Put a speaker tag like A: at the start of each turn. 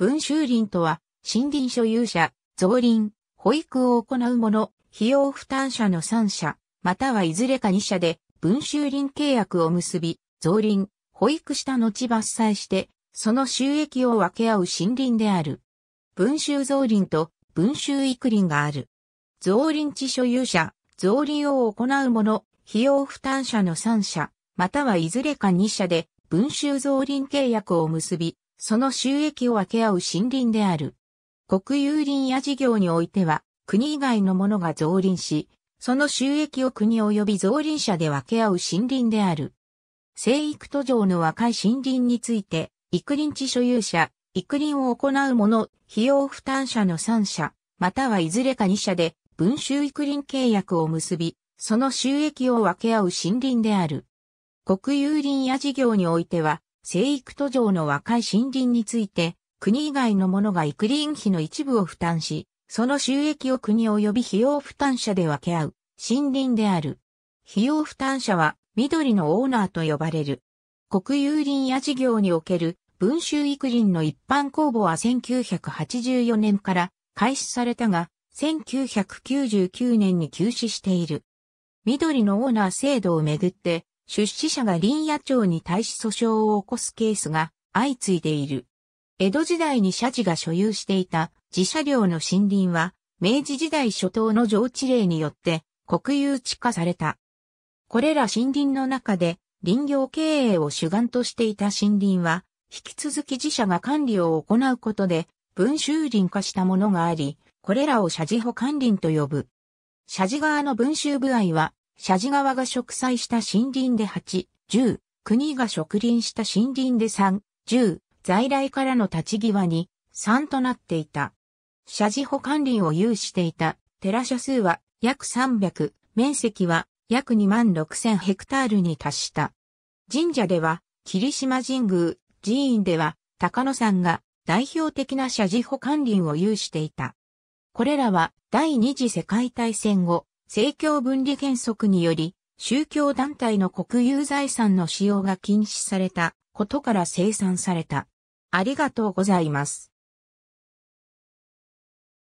A: 文集林とは、森林所有者、造林、保育を行う者、費用負担者の3社、またはいずれか2社で、文集林契約を結び、造林、保育した後伐採して、その収益を分け合う森林である。文集造林と文集育林がある。造林地所有者、造林を行う者、費用負担者の3社、またはいずれか2社で、文集造林契約を結び、その収益を分け合う森林である。国有林や事業においては、国以外のものが増林し、その収益を国及び増林者で分け合う森林である。生育途上の若い森林について、育林地所有者、育林を行う者、費用負担者の3社、またはいずれか2社で、文集育林契約を結び、その収益を分け合う森林である。国有林や事業においては、生育途上の若い森林について、国以外の者が育林費の一部を負担し、その収益を国及び費用負担者で分け合う、森林である。費用負担者は、緑のオーナーと呼ばれる。国有林や事業における、文集育林の一般公募は1984年から開始されたが、1999年に休止している。緑のオーナー制度をめぐって、出資者が林野庁に対し訴訟を起こすケースが相次いでいる。江戸時代に社寺が所有していた自社領の森林は、明治時代初頭の上地令によって国有地化された。これら森林の中で林業経営を主眼としていた森林は、引き続き自社が管理を行うことで、分州林化したものがあり、これらを社寺保管林と呼ぶ。社寺側の分州部合は、社寺川が植栽した森林で8、10、国が植林した森林で3、10、在来からの立ち際に3となっていた。社寺保管林を有していた寺社数は約300、面積は約2万6000ヘクタールに達した。神社では、霧島神宮、寺院では、高野山が代表的な社寺保管林を有していた。これらは第二次世界大戦後、政教分離原則により、宗教団体の国有財産の使用が禁止されたことから生産された。ありがとうございます。